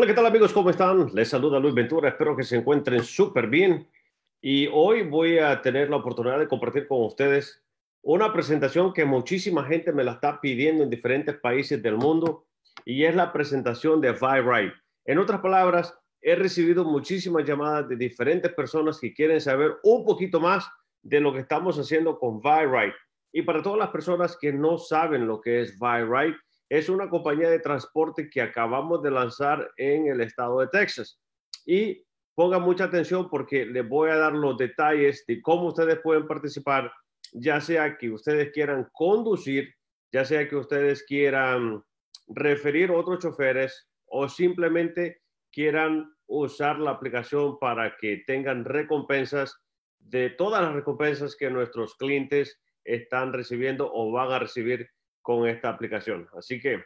Hola, ¿qué tal amigos? ¿Cómo están? Les saluda Luis Ventura, espero que se encuentren súper bien. Y hoy voy a tener la oportunidad de compartir con ustedes una presentación que muchísima gente me la está pidiendo en diferentes países del mundo y es la presentación de Right. En otras palabras, he recibido muchísimas llamadas de diferentes personas que quieren saber un poquito más de lo que estamos haciendo con Right. Y para todas las personas que no saben lo que es Right, es una compañía de transporte que acabamos de lanzar en el estado de Texas. Y ponga mucha atención porque les voy a dar los detalles de cómo ustedes pueden participar, ya sea que ustedes quieran conducir, ya sea que ustedes quieran referir otros choferes o simplemente quieran usar la aplicación para que tengan recompensas de todas las recompensas que nuestros clientes están recibiendo o van a recibir con esta aplicación. Así que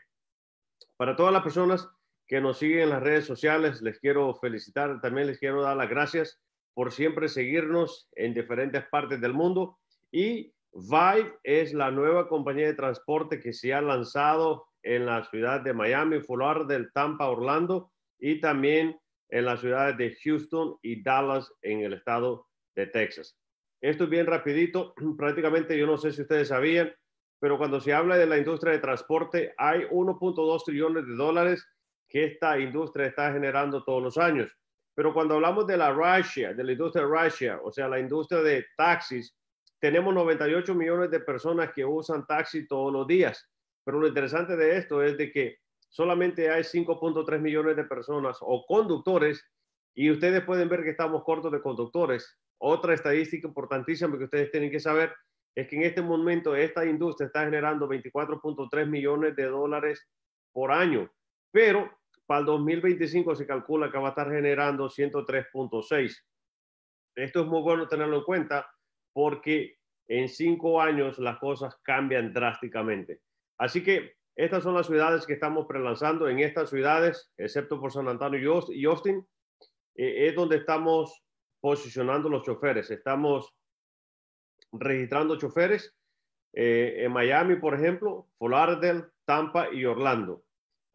para todas las personas que nos siguen en las redes sociales, les quiero felicitar, también les quiero dar las gracias por siempre seguirnos en diferentes partes del mundo. Y Vive es la nueva compañía de transporte que se ha lanzado en la ciudad de Miami, Fular del Tampa, Orlando y también en las ciudades de Houston y Dallas en el estado de Texas. Esto es bien rapidito, prácticamente yo no sé si ustedes sabían, pero cuando se habla de la industria de transporte, hay 1.2 trillones de dólares que esta industria está generando todos los años. Pero cuando hablamos de la Russia, de la industria de Russia, o sea, la industria de taxis, tenemos 98 millones de personas que usan taxi todos los días. Pero lo interesante de esto es de que solamente hay 5.3 millones de personas o conductores y ustedes pueden ver que estamos cortos de conductores. Otra estadística importantísima que ustedes tienen que saber es que en este momento esta industria está generando 24.3 millones de dólares por año, pero para el 2025 se calcula que va a estar generando 103.6. Esto es muy bueno tenerlo en cuenta porque en cinco años las cosas cambian drásticamente. Así que estas son las ciudades que estamos prelanzando. En estas ciudades, excepto por San Antonio y Austin, eh, es donde estamos posicionando los choferes. Estamos registrando choferes eh, en Miami, por ejemplo, Florida, Tampa y Orlando.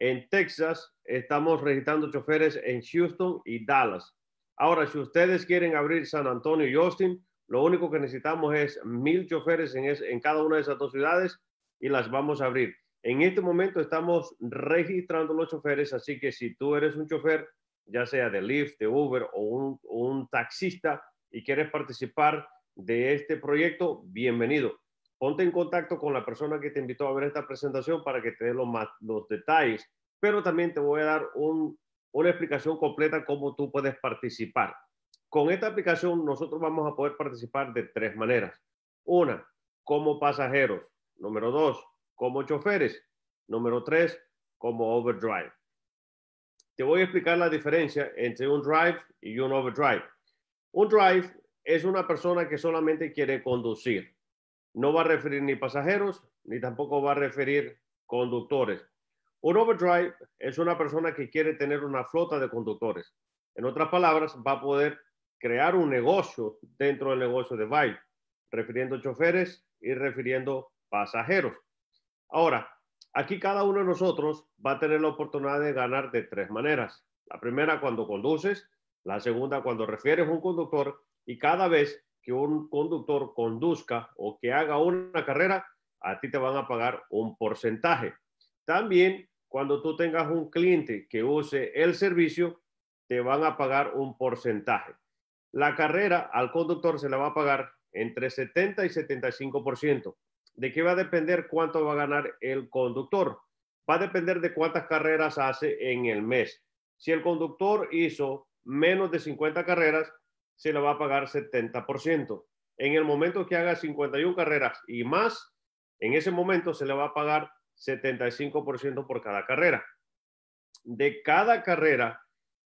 En Texas estamos registrando choferes en Houston y Dallas. Ahora, si ustedes quieren abrir San Antonio y Austin, lo único que necesitamos es mil choferes en, cada una de esas dos ciudades y las vamos a abrir. En este momento estamos registrando los choferes, así que si tú eres un chofer, ya sea de Lyft, de Uber o un taxista y quieres participar de este proyecto, bienvenido. Ponte en contacto con la persona que te invitó a ver esta presentación para que te dé los, más, los detalles, pero también te voy a dar un, una explicación completa cómo tú puedes participar. Con esta aplicación nosotros vamos a poder participar de tres maneras. Una, como pasajeros. Número dos, como choferes. Número tres, como overdrive. Te voy a explicar la diferencia entre un drive y un overdrive. Un drive es una persona que solamente quiere conducir. No va a referir ni pasajeros, ni tampoco va a referir conductores. Un overdrive es una persona que quiere tener una flota de conductores. En otras palabras, va a poder crear un negocio dentro del negocio de Vibe, refiriendo choferes y refiriendo pasajeros. Ahora, aquí cada uno de nosotros va a tener la oportunidad de ganar de tres maneras. La primera cuando conduces, la segunda cuando refieres a un conductor y cada vez que un conductor conduzca o que haga una carrera, a ti te van a pagar un porcentaje. También cuando tú tengas un cliente que use el servicio, te van a pagar un porcentaje. La carrera al conductor se la va a pagar entre 70 y 75%. ¿De qué va a depender cuánto va a ganar el conductor? Va a depender de cuántas carreras hace en el mes. Si el conductor hizo menos de 50 carreras, se le va a pagar 70%. En el momento que haga 51 carreras y más, en ese momento se le va a pagar 75% por cada carrera. De cada carrera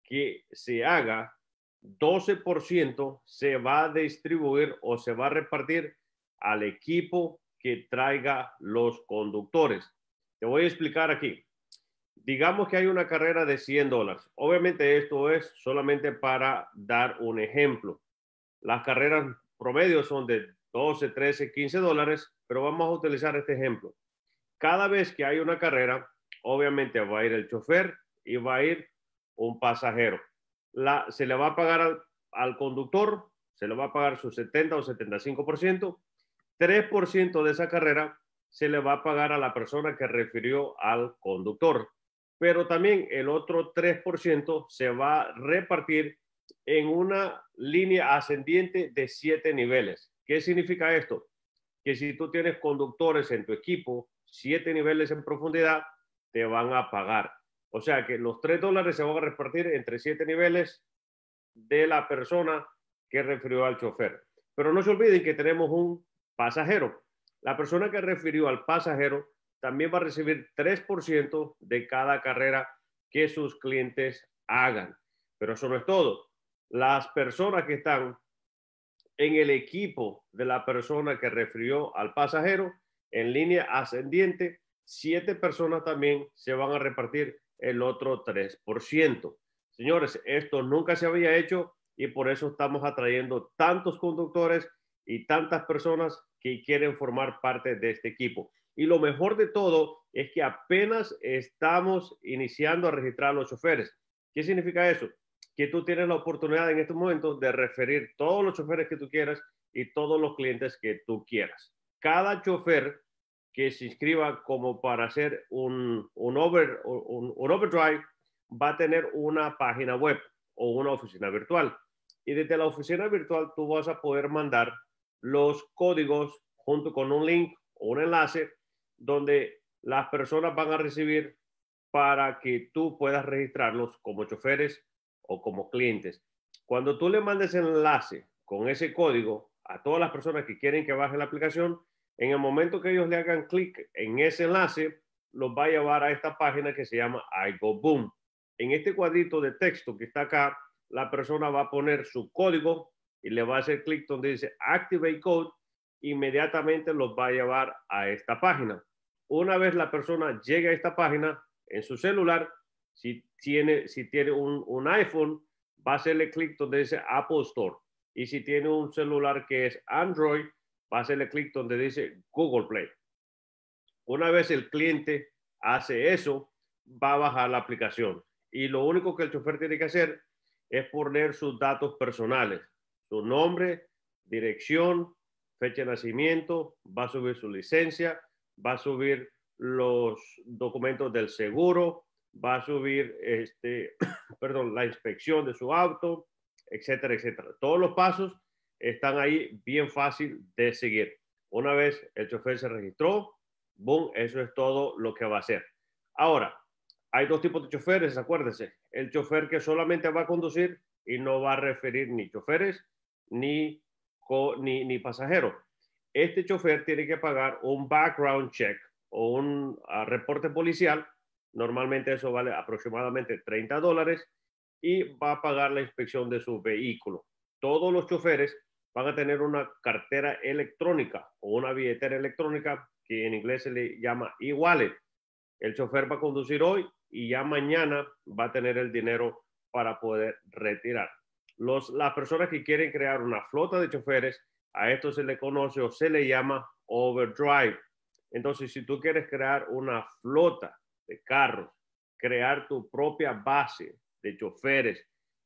que se haga, 12% se va a distribuir o se va a repartir al equipo que traiga los conductores. Te voy a explicar aquí digamos que hay una carrera de 100 dólares. Obviamente esto es solamente para dar un ejemplo. Las carreras promedio son de 12, 13, 15 dólares, pero vamos a utilizar este ejemplo. Cada vez que hay una carrera, obviamente va a ir el chofer y va a ir un pasajero. La, se le va a pagar al, al conductor, se le va a pagar su 70 o 75%, 3% de esa carrera se le va a pagar a la persona que refirió al conductor pero también el otro 3% se va a repartir en una línea ascendiente de siete niveles. ¿Qué significa esto? Que si tú tienes conductores en tu equipo, siete niveles en profundidad, te van a pagar. O sea que los 3 dólares se van a repartir entre siete niveles de la persona que refirió al chofer. Pero no se olviden que tenemos un pasajero. La persona que refirió al pasajero también va a recibir 3% de cada carrera que sus clientes hagan. Pero sobre todo, las personas que están en el equipo de la persona que refirió al pasajero en línea ascendiente, siete personas también se van a repartir el otro 3%. Señores, esto nunca se había hecho y por eso estamos atrayendo tantos conductores y tantas personas que quieren formar parte de este equipo. Y lo mejor de todo es que apenas estamos iniciando a registrar los choferes. ¿Qué significa eso? Que tú tienes la oportunidad en este momento de referir todos los choferes que tú quieras y todos los clientes que tú quieras. Cada chofer que se inscriba como para hacer un, over, un, un overdrive va a tener una página web o una oficina virtual. Y desde la oficina virtual tú vas a poder mandar los códigos junto con un link o un enlace donde las personas van a recibir para que tú puedas registrarlos como choferes o como clientes. Cuando tú le mandes el enlace con ese código a todas las personas que quieren que baje la aplicación, en el momento que ellos le hagan clic en ese enlace, los va a llevar a esta página que se llama Boom. En este cuadrito de texto que está acá, la persona va a poner su código y le va a hacer clic donde dice Activate Code. Inmediatamente los va a llevar a esta página. Una vez la persona llega a esta página en su celular, si tiene, si tiene un, un iPhone, va a hacerle clic donde dice Apple Store. Y si tiene un celular que es Android, va a hacerle clic donde dice Google Play. Una vez el cliente hace eso, va a bajar la aplicación. Y lo único que el chofer tiene que hacer es poner sus datos personales, su nombre, dirección, fecha de nacimiento, va a subir su licencia, va a subir los documentos del seguro, va a subir este, perdón, la inspección de su auto, etcétera, etcétera. Todos los pasos están ahí bien fácil de seguir. Una vez el chofer se registró, boom, eso es todo lo que va a hacer. Ahora, hay dos tipos de choferes, acuérdense. El chofer que solamente va a conducir y no va a referir ni choferes ni, ni pasajeros este chofer tiene que pagar un background check o un ah, reporte policial. Normalmente eso vale aproximadamente 30 dólares y va a pagar la inspección de su vehículo. Todos los choferes van a tener una cartera electrónica o una billetera electrónica que en inglés se le llama e-wallet. El chofer va a conducir hoy y ya mañana va a tener el dinero para poder retirar. Los, las personas que quieren crear una flota de choferes a esto se le conoce o se le llama overdrive. Entonces, si tú quieres crear una flota de carros, crear tu propia base de choferes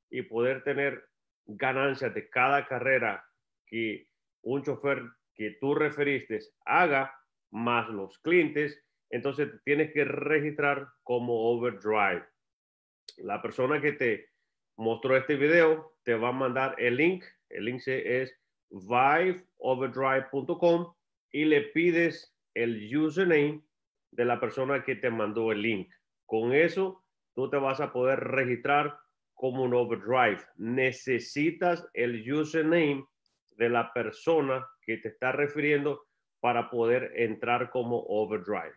y poder tener ganancias de cada carrera que un chofer que tú referiste haga, más los clientes, entonces tienes que registrar como overdrive. La persona que te mostró este video te va a mandar el link. El link es viveoverdrive.com y le pides el username de la persona que te mandó el link. Con eso, tú te vas a poder registrar como un overdrive. Necesitas el username de la persona que te está refiriendo para poder entrar como overdrive.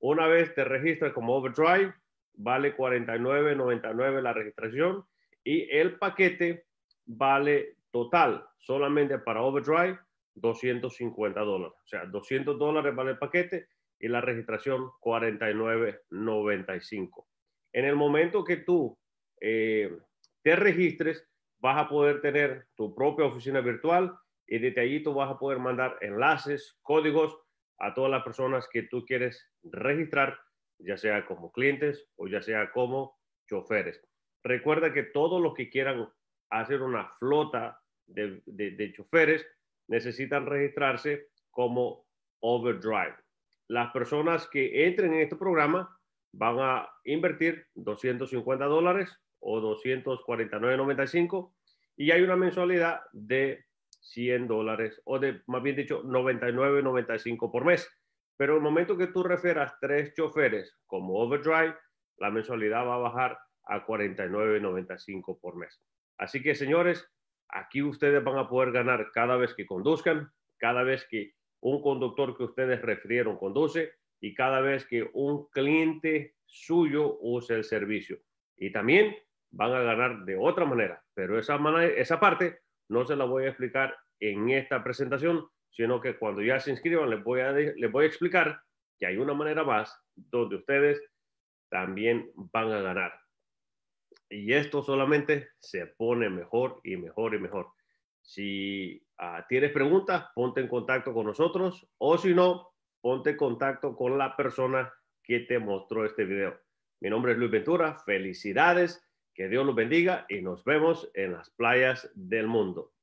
Una vez te registras como overdrive, vale 49.99 la registración y el paquete vale Total, solamente para Overdrive, 250 dólares. O sea, 200 dólares vale el paquete y la registración 49.95. En el momento que tú eh, te registres, vas a poder tener tu propia oficina virtual y desde allí tú vas a poder mandar enlaces, códigos a todas las personas que tú quieres registrar, ya sea como clientes o ya sea como choferes. Recuerda que todos los que quieran hacer una flota de, choferes necesitan registrarse como overdrive. Las personas que entren en este programa van a invertir 250 dólares o 249.95 y hay una mensualidad de 100 dólares o de, más bien dicho, 99.95 por mes. Pero el momento que tú refieras tres choferes como overdrive, la mensualidad va a bajar a 49.95 por mes. Así que, señores, Aquí ustedes van a poder ganar cada vez que conduzcan, cada vez que un conductor que ustedes refirieron conduce y cada vez que un cliente suyo use el servicio. Y también van a ganar de otra manera, pero esa, parte no se la voy a explicar en esta presentación, sino que cuando ya se inscriban les voy a explicar que hay una manera más donde ustedes también van a ganar y esto solamente se pone mejor y mejor y mejor. Si ah, tienes preguntas, ponte en contacto con nosotros o si no, ponte en contacto con la persona que te mostró este video. Mi nombre es Luis Ventura, felicidades, que Dios los bendiga y nos vemos en las playas del mundo.